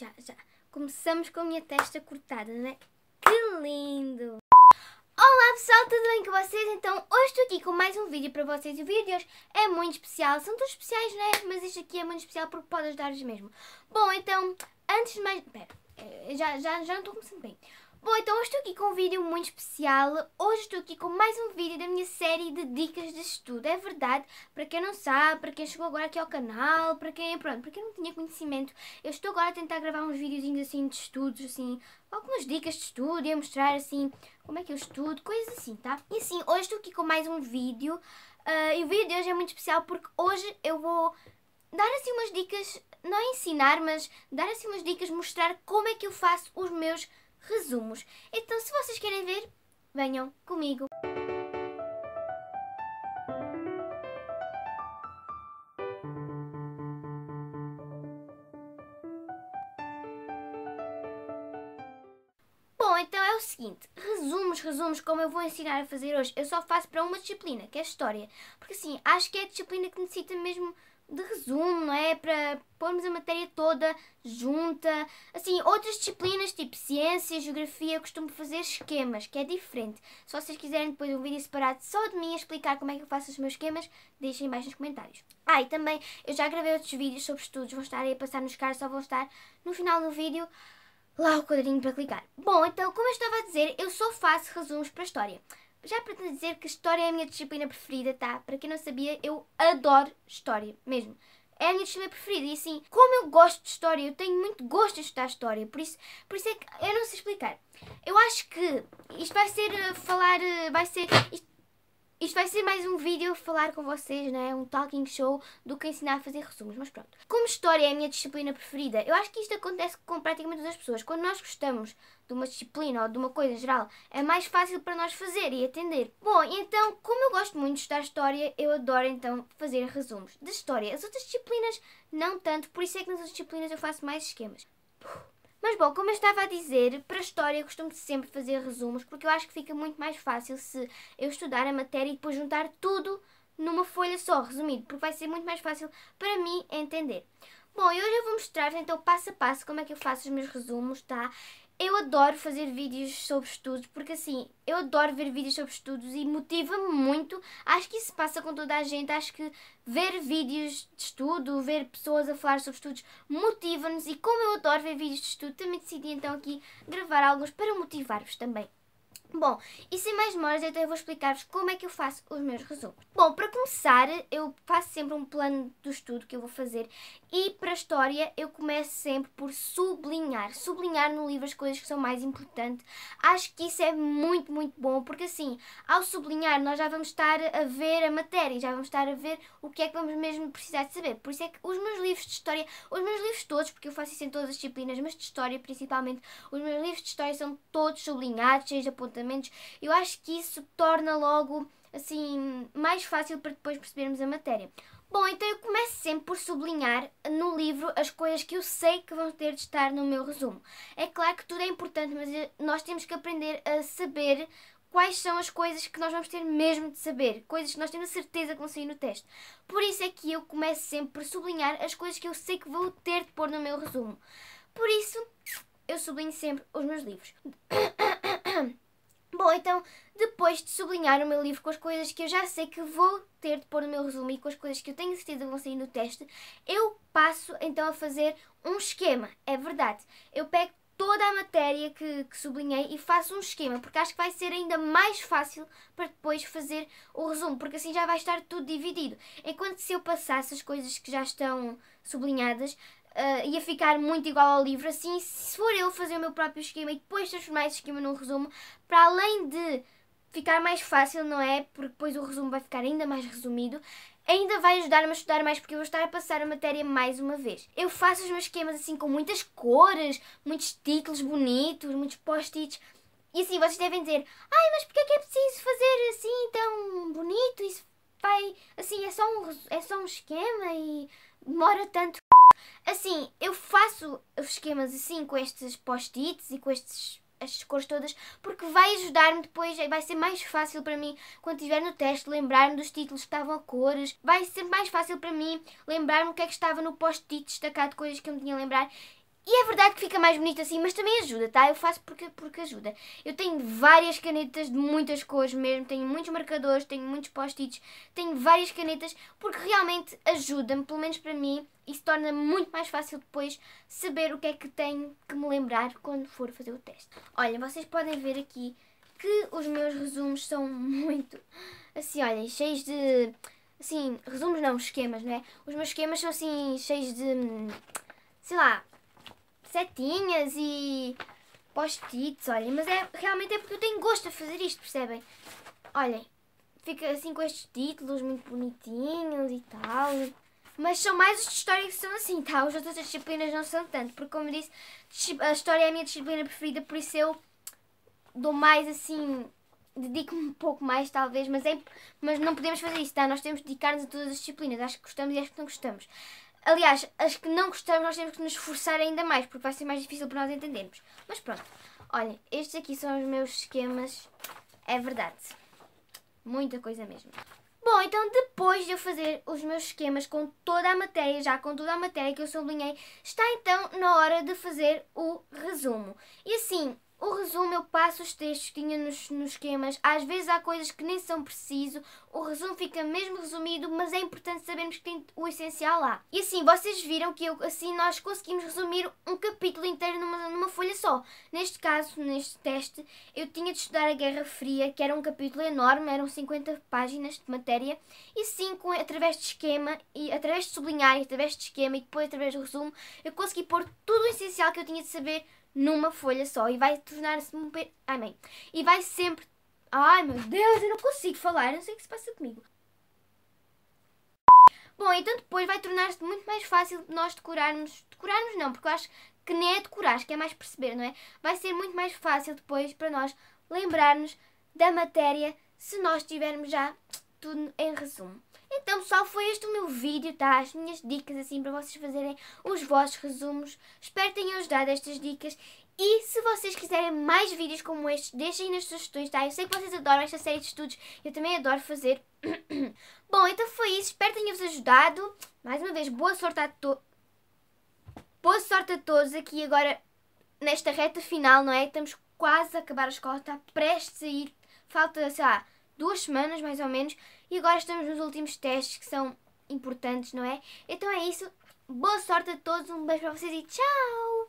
já, já. Começamos com a minha testa cortada, não é? Que lindo! Olá pessoal, tudo bem com vocês? Então hoje estou aqui com mais um vídeo para vocês e o vídeo de hoje é muito especial. São todos especiais, não é? Mas este aqui é muito especial porque pode ajudar-vos mesmo. Bom, então, antes de mais... Pera, eh, já, já, já não estou começando bem. Bom, então hoje estou aqui com um vídeo muito especial. Hoje estou aqui com mais um vídeo da minha série de dicas de estudo. É verdade, para quem não sabe, para quem chegou agora aqui ao canal, para quem, pronto, para quem não tinha conhecimento, eu estou agora a tentar gravar uns videozinhos assim de estudos, assim, algumas dicas de estudo e a mostrar assim como é que eu estudo, coisas assim, tá? E assim, hoje estou aqui com mais um vídeo uh, e o vídeo de hoje é muito especial porque hoje eu vou dar assim umas dicas, não é ensinar, mas dar assim umas dicas, mostrar como é que eu faço os meus resumos. Então, se vocês querem ver, venham comigo. Bom, então é o seguinte, resumos, resumos, como eu vou ensinar a fazer hoje, eu só faço para uma disciplina, que é a História, porque assim, acho que é a disciplina que necessita mesmo de resumo, não é? Para pormos a matéria toda junta. Assim, outras disciplinas, tipo ciência, geografia, eu costumo fazer esquemas, que é diferente. Se vocês quiserem depois um vídeo separado só de mim a explicar como é que eu faço os meus esquemas, deixem mais nos comentários. Ah, e também, eu já gravei outros vídeos sobre estudos, vão estar aí a passar nos cards, só vão estar no final do vídeo lá o quadrinho para clicar. Bom, então, como eu estava a dizer, eu só faço resumos para a história já para te dizer que história é a minha disciplina preferida, tá? Para quem não sabia, eu adoro história, mesmo. É a minha disciplina preferida e assim, como eu gosto de história, eu tenho muito gosto de estudar história, por isso, por isso é que eu não sei explicar. Eu acho que isto vai ser eh, falar, eh, vai ser, isto isto vai ser mais um vídeo falar com vocês, né? Um talking show do que ensinar a fazer resumos, mas pronto. Como história é a minha disciplina preferida, eu acho que isto acontece com praticamente todas as pessoas. Quando nós gostamos de uma disciplina ou de uma coisa em geral, é mais fácil para nós fazer e atender. Bom, então, como eu gosto muito de estudar história, eu adoro então fazer resumos de história. As outras disciplinas, não tanto, por isso é que nas outras disciplinas eu faço mais esquemas. Puh. Mas bom, como eu estava a dizer, para a história eu costumo sempre fazer resumos, porque eu acho que fica muito mais fácil se eu estudar a matéria e depois juntar tudo numa folha só, resumido, porque vai ser muito mais fácil para mim entender. Bom, e hoje eu vou mostrar-vos então passo a passo como é que eu faço os meus resumos, tá? Eu adoro fazer vídeos sobre estudos porque assim, eu adoro ver vídeos sobre estudos e motiva-me muito. Acho que isso passa com toda a gente. Acho que ver vídeos de estudo, ver pessoas a falar sobre estudos, motiva-nos. E como eu adoro ver vídeos de estudo, também decidi então aqui gravar alguns para motivar-vos também. Bom, e sem mais demoras, eu então eu vou explicar-vos como é que eu faço os meus resumos. Bom, para começar, eu faço sempre um plano do estudo que eu vou fazer e para a história eu começo sempre por sublinhar. Sublinhar no livro as coisas que são mais importantes. Acho que isso é muito, muito bom, porque assim, ao sublinhar, nós já vamos estar a ver a matéria, já vamos estar a ver o que é que vamos mesmo precisar de saber. Por isso é que os meus livros de história, os meus livros todos, porque eu faço isso em todas as disciplinas, mas de história principalmente, os meus livros de história são todos sublinhados, cheios apontados comportamentos, eu acho que isso torna logo assim mais fácil para depois percebermos a matéria. Bom, então eu começo sempre por sublinhar no livro as coisas que eu sei que vão ter de estar no meu resumo. É claro que tudo é importante, mas eh, nós temos que aprender a saber quais são as coisas que nós vamos ter mesmo de saber, coisas que nós temos a certeza que vão sair no teste. Por isso é que eu começo sempre por sublinhar as coisas que eu sei que vou ter de pôr no meu resumo. Por isso, eu sublinho sempre os meus livros. Bom, então, depois de sublinhar o meu livro com as coisas que eu já sei que vou ter de pôr no meu resumo e com as coisas que eu tenho certeza vão sair no teste, eu passo então a fazer um esquema. É verdade. Eu pego toda a matéria que, que, sublinhei e faço um esquema, porque acho que vai ser ainda mais fácil para depois fazer o resumo, porque assim já vai estar tudo dividido. Enquanto se eu passasse as coisas que já estão sublinhadas, uh, ia ficar muito igual ao livro. Assim, se for eu fazer o meu próprio esquema e depois transformar esse esquema num resumo, para além de ficar mais fácil, não é? Porque depois o resumo vai ficar ainda mais resumido. Ainda vai ajudar-me a estudar mais porque eu vou estar a passar a matéria mais uma vez. Eu faço os meus esquemas assim com muitas cores, muitos títulos bonitos, muitos post-its. E assim, vocês devem dizer: Ai, mas porquê é que é preciso fazer assim tão bonito? Isso vai. Assim, é só um, é só um esquema e demora tanto. Assim, eu faço os esquemas assim com estes post-its e com estes estas cores todas, porque vai ajudar-me depois, vai ser mais fácil para mim quando estiver no teste lembrar-me dos títulos que estavam a cores, vai ser mais fácil para mim lembrar-me o que é que estava no post-it destacado, coisas que eu me tinha a lembrar e é verdade que fica mais bonito assim, mas também ajuda, tá? Eu faço porque, porque ajuda. Eu tenho várias canetas de muitas cores mesmo, tenho muitos marcadores, tenho muitos post-its, tenho várias canetas, porque realmente ajuda-me, pelo menos para mim, e se torna muito mais fácil depois saber o que é que tenho que me lembrar quando for fazer o teste. Olha, vocês podem ver aqui que os meus resumos são muito, assim, olhem, cheios de... Assim, resumos não, esquemas, não é? Os meus esquemas são assim, cheios de... Sei lá, setinhas e post-its, olhem. Mas é, realmente é porque eu tenho gosto a fazer isto, percebem? Olhem, fica assim com estes títulos muito bonitinhos e tal. Mas são mais os de história que são assim, tá? As outras disciplinas não são tanto, porque como disse, a história é a minha disciplina preferida, por isso eu dou mais assim, dedico-me um pouco mais talvez, mas, é, mas não podemos fazer isso, tá? Nós temos de dedicar-nos a todas as disciplinas, acho que gostamos e acho que não gostamos. Aliás, as que não gostamos nós temos que nos esforçar ainda mais, porque vai ser mais difícil para nós entendermos. Mas pronto, Olha, estes aqui são os meus esquemas, é verdade. Muita coisa mesmo. Bom, então depois de eu fazer os meus esquemas com toda a matéria, já com toda a matéria que eu sublinhei, está então na hora de fazer o resumo. E assim, o resumo, eu passo os textos que tinha nos, nos esquemas. Às vezes há coisas que nem são preciso. O resumo fica mesmo resumido, mas é importante sabermos que tem o essencial lá. E assim, vocês viram que eu, assim nós conseguimos resumir um capítulo inteiro numa, numa folha só. Neste caso, neste teste, eu tinha de estudar a Guerra Fria, que era um capítulo enorme, eram 50 páginas de matéria. E sim, com, através de esquema, e através de sublinhar, e através de esquema, e depois através do resumo, eu consegui pôr tudo o essencial que eu tinha de saber numa folha só e vai tornar-se um per... Amém. E vai sempre. Ai meu Deus, eu não consigo falar, não sei o que se passa comigo. Bom, então depois vai tornar-se muito mais fácil nós decorarmos. Decorarmos não, porque eu acho que nem é decorar, acho que é mais perceber, não é? Vai ser muito mais fácil depois para nós lembrarmos da matéria se nós tivermos já tudo em resumo. Então pessoal, foi este o meu vídeo, tá? As minhas dicas assim para vocês fazerem os vossos resumos. Espero tenham ajudado estas dicas. E se vocês quiserem mais vídeos como este deixem nas sugestões, tá? Eu sei que vocês adoram esta série de estudos, eu também adoro fazer. Bom, então foi isso, espero tenham-vos ajudado. Mais uma vez, boa sorte a todos. Boa sorte a todos aqui agora nesta reta final, não é? Estamos quase a acabar a escola, está prestes a ir. Falta, sei lá, duas semanas mais ou menos. E agora estamos nos últimos testes que são importantes, não é? Então é isso. Boa sorte a todos, um beijo para vocês e tchau!